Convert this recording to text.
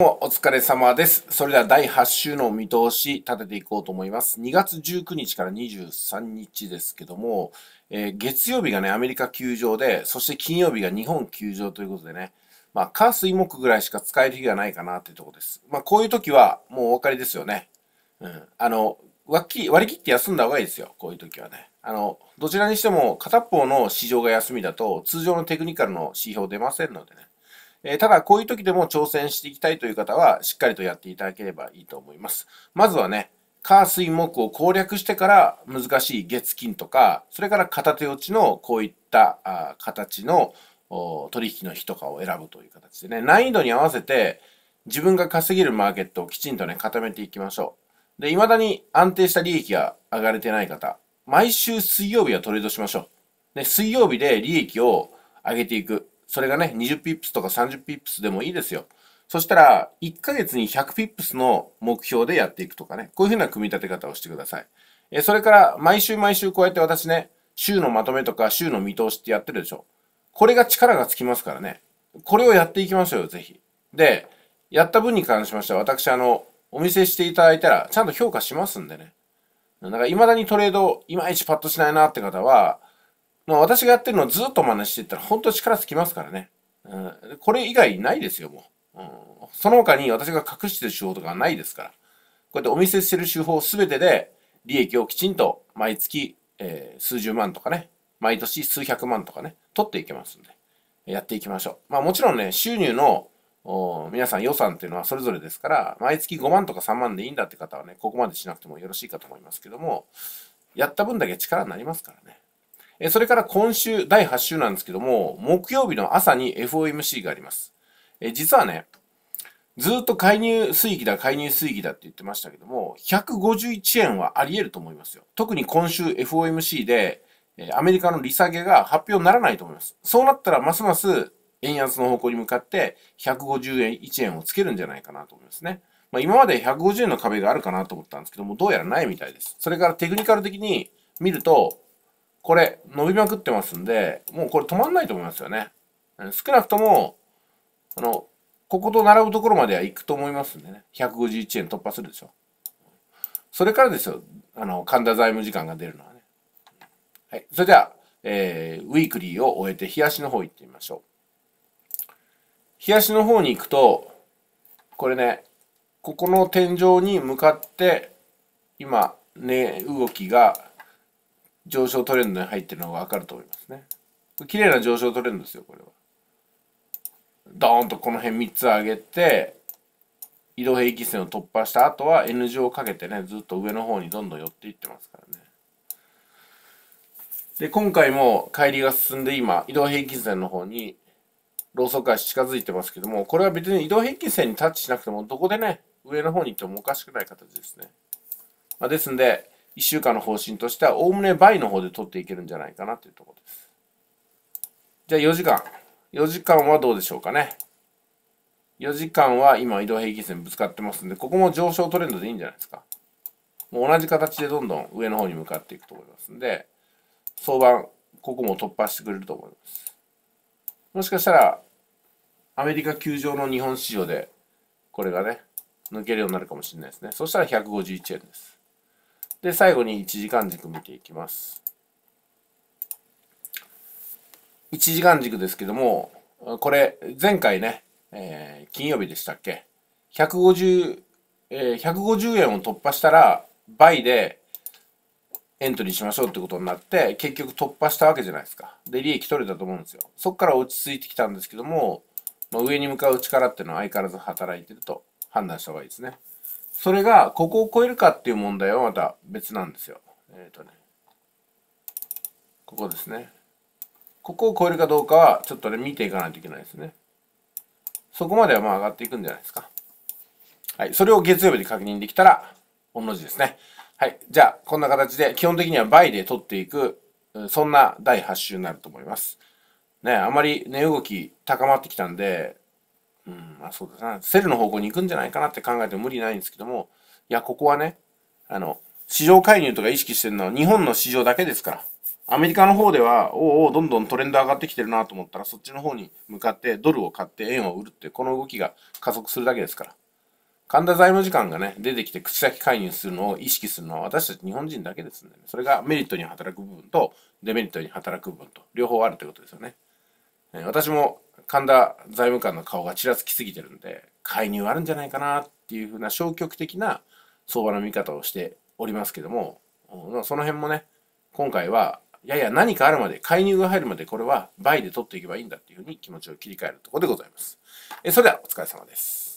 お疲れ様です。それでは第8週の見通し立てていこうと思います。2月19日から23日ですけども、えー、月曜日がね、アメリカ球場で、そして金曜日が日本球場ということでね、まあ、火水木ぐらいしか使える日がないかなというところです。まあ、こういう時はもうお分かりですよね。うん。あの、割り切って休んだ方がいいですよ。こういう時はね。あの、どちらにしても片方の市場が休みだと、通常のテクニカルの指標出ませんのでね。えただ、こういう時でも挑戦していきたいという方は、しっかりとやっていただければいいと思います。まずはね、火水木を攻略してから難しい月金とか、それから片手落ちのこういった形の取引の日とかを選ぶという形でね、難易度に合わせて自分が稼げるマーケットをきちんとね、固めていきましょう。で、未だに安定した利益が上がれてない方、毎週水曜日はトレードしましょう。で、水曜日で利益を上げていく。それがね、20ピップスとか30ピップスでもいいですよ。そしたら、1ヶ月に100ピップスの目標でやっていくとかね、こういうふうな組み立て方をしてください。えそれから、毎週毎週こうやって私ね、週のまとめとか週の見通しってやってるでしょ。これが力がつきますからね。これをやっていきましょうよ、ぜひ。で、やった分に関しましては、私、あの、お見せしていただいたら、ちゃんと評価しますんでね。だから、未だにトレード、いまいちパッとしないなって方は、まあ私がやってるのをずっと真似していったら本当力つきますからね。うん、これ以外ないですよ、もう、うん。その他に私が隠してる手法とかはないですから。こうやってお見せしてる手法すべてで利益をきちんと毎月、えー、数十万とかね、毎年数百万とかね、取っていけますんで、やっていきましょう。まあもちろんね、収入の皆さん予算っていうのはそれぞれですから、毎月5万とか3万でいいんだって方はね、ここまでしなくてもよろしいかと思いますけども、やった分だけ力になりますからね。えそれから今週、第8週なんですけども、木曜日の朝に FOMC があります。え実はね、ずっと介入水域だ、介入水域だって言ってましたけども、151円はあり得ると思いますよ。特に今週 FOMC で、えアメリカの利下げが発表にならないと思います。そうなったら、ますます円安の方向に向かって、150円、1円をつけるんじゃないかなと思いますね。まあ、今まで150円の壁があるかなと思ったんですけども、どうやらないみたいです。それからテクニカル的に見ると、これ伸びまくってますんで、もうこれ止まんないと思いますよね。少なくとも、あの、ここと並ぶところまでは行くと思いますんでね。151円突破するでしょ。それからですよ、あの、神田財務時間が出るのはね。はい。それでは、えー、ウィークリーを終えて、冷やしの方行ってみましょう。冷やしの方に行くと、これね、ここの天井に向かって、今、ね、動きが上昇トレンドに入ってるのがわかると思いますね。れ綺麗な上昇トレンドですよ、これは。ドーンとこの辺3つ上げて、移動平均線を突破した後は N 字をかけてね、ずっと上の方にどんどん寄っていってますからね。で、今回も乖離が進んで今、移動平均線の方に、ローソク足近づいてますけども、これは別に移動平均線にタッチしなくても、どこでね、上の方に行ってもおかしくない形ですね。まあ、ですんで、1週間の方針としては、おおむね倍の方で取っていけるんじゃないかなというところです。じゃあ4時間。4時間はどうでしょうかね。4時間は今移動平均線ぶつかってますんで、ここも上昇トレンドでいいんじゃないですか。もう同じ形でどんどん上の方に向かっていくと思いますんで、相場、ここも突破してくれると思います。もしかしたら、アメリカ球場の日本市場で、これがね、抜けるようになるかもしれないですね。そしたら151円です。で、最後に1時間軸見ていきます。1時間軸ですけども、これ、前回ね、えー、金曜日でしたっけ ?150、えー、150円を突破したら、倍でエントリーしましょうってことになって、結局突破したわけじゃないですか。で、利益取れたと思うんですよ。そこから落ち着いてきたんですけども、まあ、上に向かう力っていうのは相変わらず働いてると判断した方がいいですね。それが、ここを超えるかっていう問題はまた別なんですよ。えっ、ー、とね。ここですね。ここを超えるかどうかは、ちょっとね、見ていかないといけないですね。そこまではまあ上がっていくんじゃないですか。はい。それを月曜日で確認できたら、同じですね。はい。じゃあ、こんな形で、基本的には倍で取っていく、そんな第8週になると思います。ね、あまり値、動き高まってきたんで、うん、まあそうですね。セルの方向に行くんじゃないかなって考えても無理ないんですけども、いや、ここはね、あの、市場介入とか意識してるのは日本の市場だけですから。アメリカの方では、おお、どんどんトレンド上がってきてるなと思ったら、そっちの方に向かってドルを買って円を売るって、この動きが加速するだけですから。神田財務次官がね、出てきて口先介入するのを意識するのは私たち日本人だけですんでね。それがメリットに働く部分とデメリットに働く部分と両方あるということですよね。え私も神田財務官の顔がちらつきすぎてるんで、介入あるんじゃないかなっていうふうな消極的な相場の見方をしておりますけども、その辺もね、今回は、いやいや何かあるまで、介入が入るまでこれは倍で取っていけばいいんだっていうふうに気持ちを切り替えるところでございます。えそれではお疲れ様です。